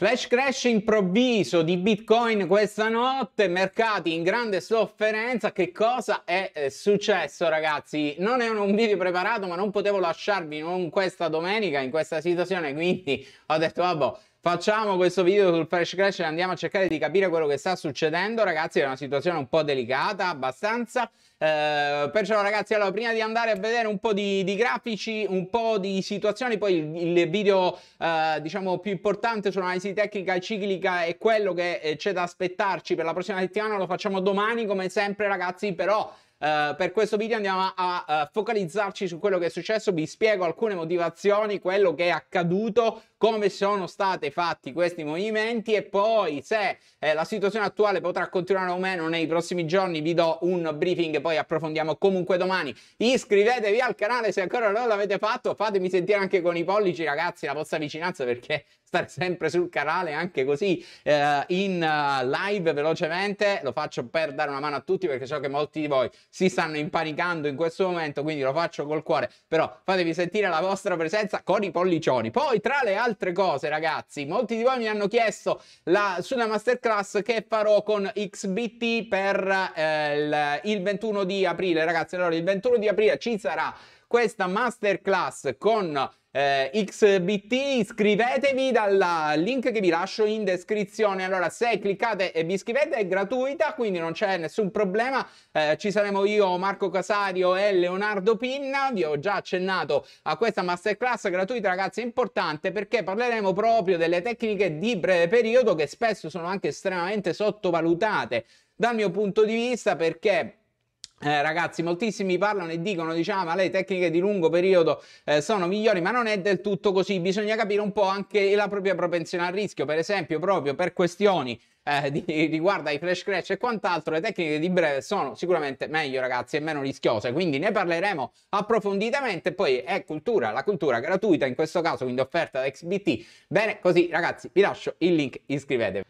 Flash crash improvviso di Bitcoin questa notte, mercati in grande sofferenza. Che cosa è eh, successo, ragazzi? Non è un video preparato, ma non potevo lasciarvi in questa domenica, in questa situazione, quindi ho detto, vabbè Facciamo questo video sul Flash Crash e andiamo a cercare di capire quello che sta succedendo, ragazzi. È una situazione un po' delicata, abbastanza. Eh, perciò, ragazzi, allora, prima di andare a vedere un po' di, di grafici, un po' di situazioni, poi il, il video, eh, diciamo, più importante sull'analisi tecnica ciclica e quello che eh, c'è da aspettarci per la prossima settimana lo facciamo domani, come sempre, ragazzi. Però eh, per questo video andiamo a, a, eh, focalizzarci su quello che è successo, vi spiego alcune motivazioni, quello che è accaduto, come sono stati fatti questi movimenti e poi se eh, la situazione attuale potrà continuare o meno nei prossimi giorni vi do un briefing, poi approfondiamo comunque domani. Iscrivetevi al canale se ancora non l'avete fatto, fatemi sentire anche con i pollici ragazzi la vostra vicinanza perché stare sempre sul canale anche così eh, in uh, live velocemente. Lo faccio per dare una mano a tutti perché so che molti di voi si stanno impanicando in questo momento, quindi lo faccio col cuore. Però fatevi sentire la vostra presenza con i pollicioni. Poi, tra le altre cose, ragazzi, molti di voi mi hanno chiesto la, sulla masterclass che farò con XBT per eh, il, il 21 di aprile. Ragazzi, allora il 21 di aprile ci sarà questa masterclass con eh, XBT, iscrivetevi dal link che vi lascio in descrizione. Allora, se cliccate e vi iscrivete è gratuita, quindi non c'è nessun problema. Eh, ci saremo io, Marco Casario e Leonardo Pinna. Vi ho già accennato a questa masterclass gratuita, ragazzi, è importante perché parleremo proprio delle tecniche di breve periodo che spesso sono anche estremamente sottovalutate dal mio punto di vista perché eh, ragazzi, moltissimi parlano e dicono, diciamo, ma le tecniche di lungo periodo eh, sono migliori, ma non è del tutto così. Bisogna capire un po' anche la propria propensione al rischio, per esempio, proprio per questioni eh, di, riguardo ai flash crash e quant'altro, le tecniche di breve sono sicuramente meglio, ragazzi, e meno rischiose. Quindi ne parleremo approfonditamente. Poi è cultura, la cultura gratuita, in questo caso, quindi offerta da XBT. Bene, così, ragazzi, vi lascio il link, iscrivetevi.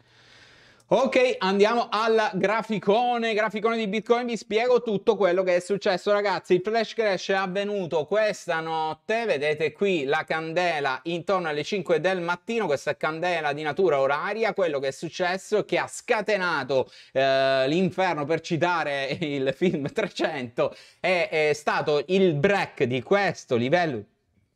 Ok, andiamo al graficone, graficone di Bitcoin, vi spiego tutto quello che è successo ragazzi, il flash crash è avvenuto questa notte, vedete qui la candela intorno alle 5 del mattino, questa candela di natura oraria, quello che è successo è che ha scatenato eh, l'inferno per citare il film 300, è, è stato il break di questo livello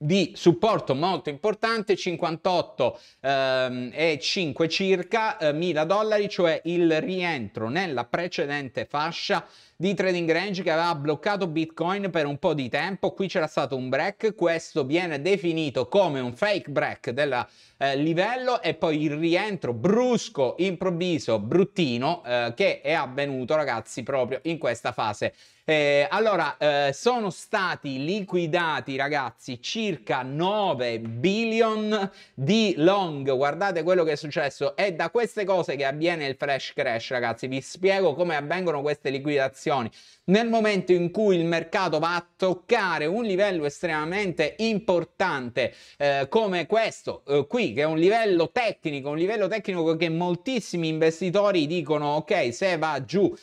di supporto molto importante 58 ehm, e 5 circa eh, mila dollari cioè il rientro nella precedente fascia di trading range che aveva bloccato bitcoin per un po' di tempo qui c'era stato un break questo viene definito come un fake break della eh, livello e poi il rientro brusco, improvviso, bruttino eh, che è avvenuto ragazzi proprio in questa fase. Eh, allora, eh, sono stati liquidati ragazzi circa 9 billion di long, guardate quello che è successo, è da queste cose che avviene il flash crash ragazzi, vi spiego come avvengono queste liquidazioni. Nel momento in cui il mercato va a toccare un livello estremamente importante eh, come questo eh, qui che è un livello tecnico, un livello tecnico che moltissimi investitori dicono ok, se va giù uh,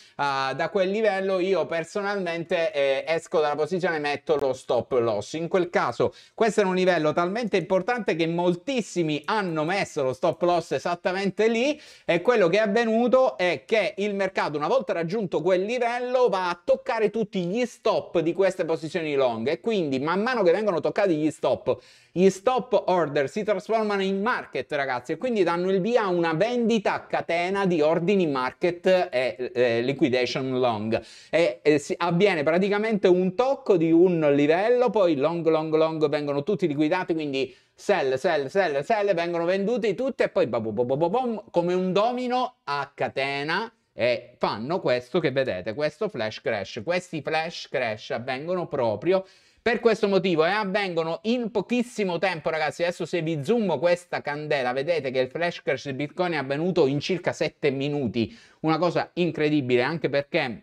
da quel livello io personalmente eh, esco dalla posizione e metto lo stop loss. In quel caso questo è un livello talmente importante che moltissimi hanno messo lo stop loss esattamente lì e quello che è avvenuto è che il mercato una volta raggiunto quel livello va a toccare tutti gli stop di queste posizioni long e quindi man mano che vengono toccati gli stop, gli stop order si trasformano in in market, ragazzi, e quindi danno il via a una vendita a catena di ordini market e eh, liquidation long. E, eh, avviene praticamente un tocco di un livello, poi long, long, long vengono tutti liquidati, quindi sell, sell, sell, sell, vengono venduti tutti e poi bom, bom, bom, come un domino a catena e fanno questo che vedete, questo flash crash. Questi flash crash avvengono proprio per questo motivo e eh, avvengono in pochissimo tempo, ragazzi. Adesso se vi zoom questa candela, vedete che il flash crash di Bitcoin è avvenuto in circa 7 minuti. Una cosa incredibile, anche perché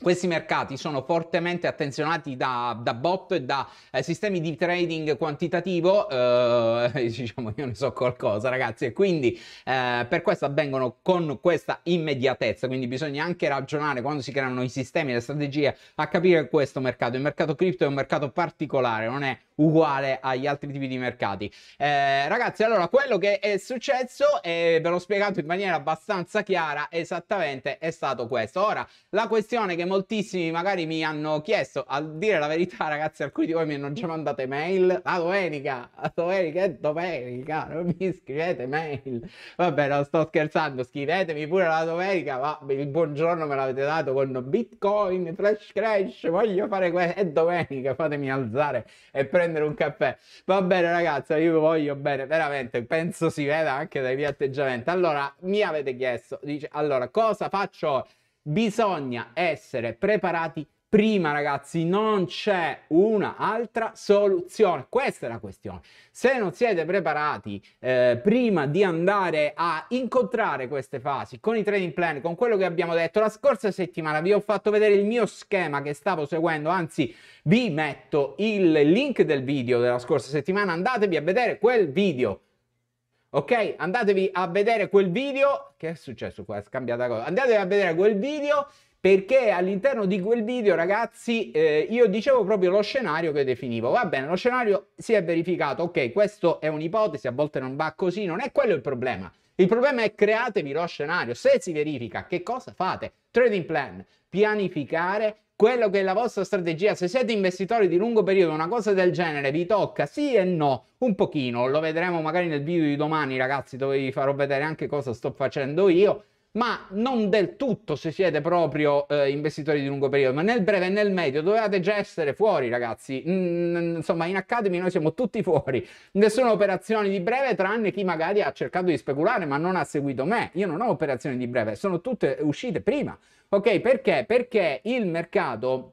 questi mercati sono fortemente attenzionati da, da bot e da eh, sistemi di trading quantitativo, eh, diciamo io ne so qualcosa ragazzi, e quindi eh, per questo avvengono con questa immediatezza, quindi bisogna anche ragionare quando si creano i sistemi, e le strategie, a capire questo mercato. Il mercato cripto è un mercato particolare, non è uguale agli altri tipi di mercati. Eh, ragazzi, allora quello che è successo e ve l'ho spiegato in maniera abbastanza chiara, esattamente è stato questo. Ora, la questione che moltissimi magari mi hanno chiesto, a dire la verità ragazzi, alcuni di voi mi hanno già mandato mail, la domenica, la domenica è domenica, non mi scrivete mail, vabbè non sto scherzando, scrivetemi pure la domenica, ma il buongiorno me l'avete dato con bitcoin, flash crash, voglio fare questo, è domenica, fatemi alzare e prendere un caffè, va bene ragazzi, io vi voglio bene, veramente, penso si veda anche dai miei atteggiamenti, allora mi avete chiesto, dice, allora cosa faccio? bisogna essere preparati prima ragazzi non c'è un'altra soluzione questa è la questione se non siete preparati eh, prima di andare a incontrare queste fasi con i trading plan con quello che abbiamo detto la scorsa settimana vi ho fatto vedere il mio schema che stavo seguendo anzi vi metto il link del video della scorsa settimana andatevi a vedere quel video Ok, andatevi a vedere quel video. Che è successo qua? È scambiata cosa. Andatevi a vedere quel video perché all'interno di quel video ragazzi eh, io dicevo proprio lo scenario che definivo va bene lo scenario si è verificato ok questo è un'ipotesi a volte non va così non è quello il problema il problema è createvi lo scenario se si verifica che cosa fate trading plan pianificare quello che è la vostra strategia, se siete investitori di lungo periodo, una cosa del genere vi tocca sì e no, un pochino, lo vedremo magari nel video di domani ragazzi, dove vi farò vedere anche cosa sto facendo io, ma non del tutto se siete proprio eh, investitori di lungo periodo, ma nel breve e nel medio dovevate già essere fuori, ragazzi. Mm, insomma, in Academy noi siamo tutti fuori. Nessuna operazione di breve, tranne chi magari ha cercato di speculare, ma non ha seguito me. Io non ho operazioni di breve, sono tutte uscite prima. Ok, perché? Perché il mercato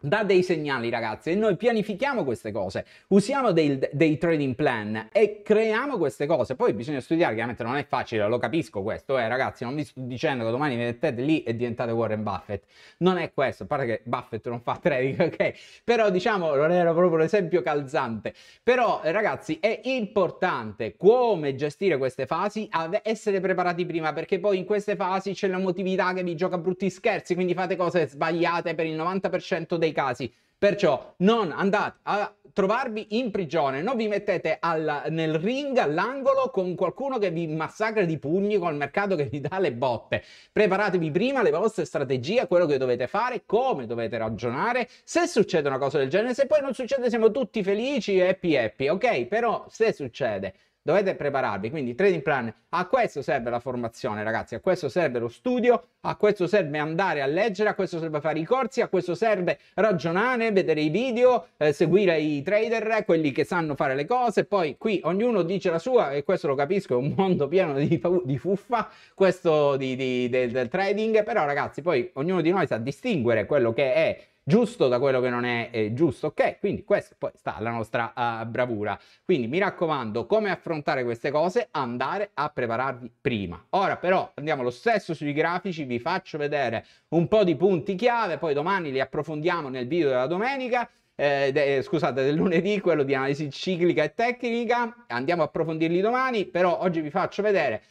dà dei segnali ragazzi e noi pianifichiamo queste cose, usiamo dei, dei, trading plan e creiamo queste cose, poi bisogna studiare, chiaramente non è facile, lo capisco questo, eh ragazzi non vi sto dicendo che domani mettete lì e diventate Warren Buffett, non è questo, a parte che Buffett non fa trading, ok? Però diciamo non era proprio l'esempio calzante, però eh, ragazzi è importante come gestire queste fasi, essere preparati prima perché poi in queste fasi c'è l'emotività che vi gioca brutti scherzi, quindi fate cose sbagliate per il 90% dei dei casi. Perciò non andate a trovarvi in prigione, non vi mettete alla, nel ring all'angolo con qualcuno che vi massacra di pugni col mercato che vi dà le botte. Preparatevi prima le vostre strategie, quello che dovete fare, come dovete ragionare. Se succede una cosa del genere, se poi non succede siamo tutti felici e happy happy, ok? Però se succede dovete prepararvi. Quindi trading plan, a questo serve la formazione ragazzi, a questo serve lo studio, a questo serve andare a leggere, a questo serve fare i corsi, a questo serve ragionare, vedere i video, eh, seguire i trader, quelli che sanno fare le cose. Poi qui ognuno dice la sua e questo lo capisco, è un mondo pieno di, di fuffa, questo di, di, del, del trading, però ragazzi poi ognuno di noi sa distinguere quello che è giusto da quello che non è eh, giusto, ok? Quindi questo poi sta alla nostra uh, bravura. Quindi mi raccomando, come affrontare queste cose? Andare a prepararvi prima. Ora però andiamo lo stesso sui grafici, vi faccio vedere un po' di punti chiave, poi domani li approfondiamo nel video della domenica. Eh, de, eh, scusate, del lunedì, quello di analisi ciclica e tecnica. Andiamo a approfondirli domani, però oggi vi faccio vedere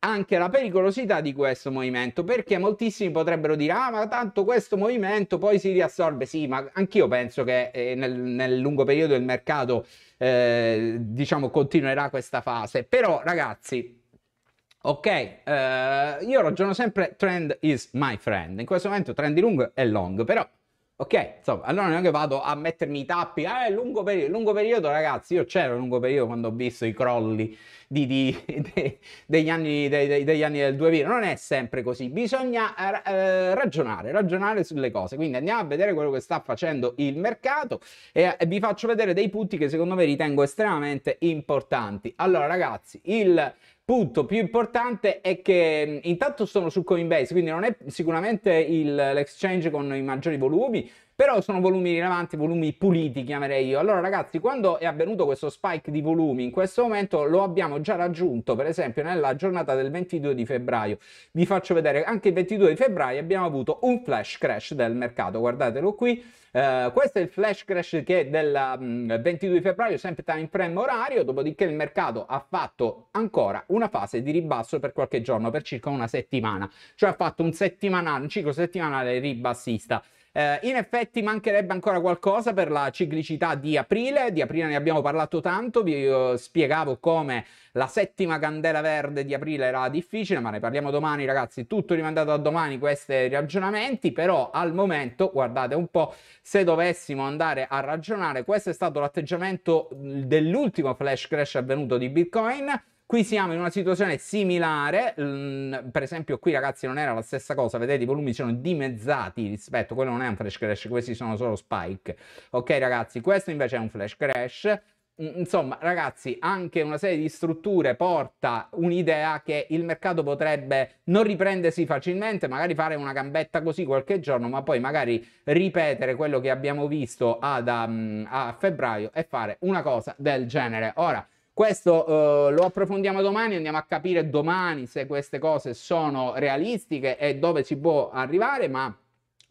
anche la pericolosità di questo movimento, perché moltissimi potrebbero dire, ah ma tanto questo movimento poi si riassorbe, sì, ma anch'io penso che eh, nel, nel, lungo periodo il mercato, eh, diciamo, continuerà questa fase, però ragazzi... Ok, eh, io ragiono sempre trend is my friend, in questo momento trend di lungo e long, però Ok, insomma, allora non è che vado a mettermi i tappi, eh, lungo, periodo, lungo periodo ragazzi, io c'ero lungo periodo quando ho visto i crolli di, di, de, degli, anni, de, de, degli, anni, del 2000, non è sempre così, bisogna eh, eh, ragionare, ragionare sulle cose, quindi andiamo a vedere quello che sta facendo il mercato e, e vi faccio vedere dei punti che secondo me ritengo estremamente importanti. Allora ragazzi, il punto più importante è che mm, intanto sono su Coinbase, quindi non è sicuramente il, l'exchange con i maggiori volumi, però sono volumi rilevanti, volumi puliti chiamerei io. Allora ragazzi, quando è avvenuto questo spike di volumi, in questo momento lo abbiamo già raggiunto, per esempio nella giornata del 22 di febbraio. Vi faccio vedere, anche il 22 di febbraio abbiamo avuto un flash crash del mercato, guardatelo qui. Uh, questo è il flash crash che è del um, mm, 22 febbraio, sempre time frame orario, dopodiché il mercato ha fatto ancora una fase di ribasso per qualche giorno, per circa una settimana, cioè ha fatto un, settimanale, un ciclo settimanale ribassista. Eh, in effetti mancherebbe ancora qualcosa per la ciclicità di aprile, di aprile ne abbiamo parlato tanto, vi eh, spiegavo come la settima candela verde di aprile era difficile, ma ne parliamo domani ragazzi, tutto rimandato a domani questi ragionamenti, però al momento, guardate un po', se dovessimo andare a ragionare, questo è stato l'atteggiamento dell'ultimo flash crash avvenuto di Bitcoin, Qui siamo in una situazione similare, mm, per esempio qui ragazzi non era la stessa cosa, vedete i volumi sono dimezzati rispetto, quello non è un flash crash, questi sono solo spike. Ok ragazzi, questo invece è un flash crash, mm, insomma, ragazzi, anche una serie di strutture porta un'idea che il mercato potrebbe non riprendersi facilmente, magari fare una gambetta così qualche giorno, ma poi magari ripetere quello che abbiamo visto ad, um, a febbraio e fare una cosa del genere. Ora, questo eh, lo approfondiamo domani, andiamo a capire domani se queste cose sono realistiche e dove si può arrivare, ma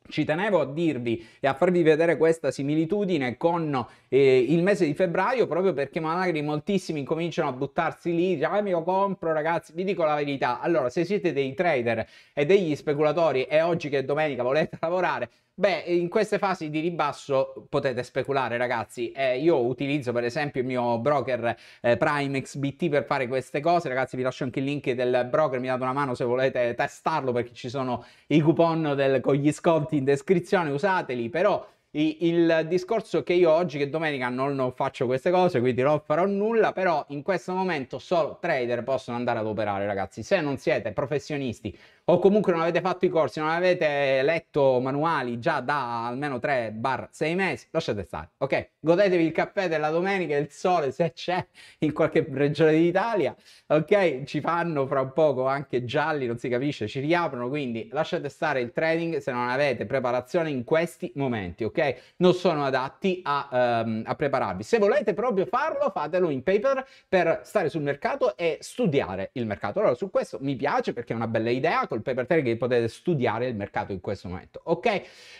ci tenevo a dirvi e a farvi vedere questa similitudine con eh, il mese di febbraio proprio perché magari moltissimi cominciano a buttarsi lì, dicono ah, io compro ragazzi, vi dico la verità, allora se siete dei trader e degli speculatori e oggi che è domenica volete lavorare Beh, in queste fasi di ribasso potete speculare, ragazzi. Eh, io utilizzo per esempio il mio broker eh, Prime XBT per fare queste cose. Ragazzi, vi lascio anche il link del broker, mi date una mano se volete testarlo perché ci sono i coupon del, con gli sconti in descrizione, usateli, però il discorso che io oggi che domenica non, faccio queste cose, quindi non farò nulla, però in questo momento solo trader possono andare ad operare, ragazzi. Se non siete professionisti o comunque non avete fatto i corsi, non avete letto manuali già da almeno 3-6 mesi, lasciate stare, ok? Godetevi il caffè della domenica, e il sole se c'è in qualche regione d'Italia, ok? Ci fanno fra un poco anche gialli, non si capisce, ci riaprono, quindi lasciate stare il trading se non avete preparazione in questi momenti, ok? Non sono adatti a, um, a prepararvi. Se volete proprio farlo, fatelo in paper per stare sul mercato e studiare il mercato. Allora su questo mi piace perché è una bella idea, col paper trail che potete studiare il mercato in questo momento. Ok,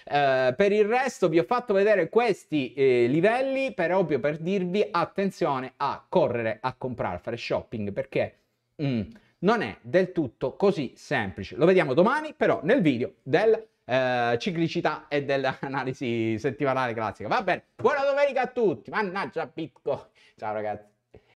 uh, per il resto vi ho fatto vedere questi eh, livelli, però ovvio per dirvi attenzione a correre, a comprare, a fare shopping perché... Mm, non è del tutto così semplice. Lo vediamo domani, però, nel video del eh, ciclicità e dell'analisi settimanale classica. Va bene, buona domenica a tutti. Mannaggia Bitcoin. Ciao ragazzi.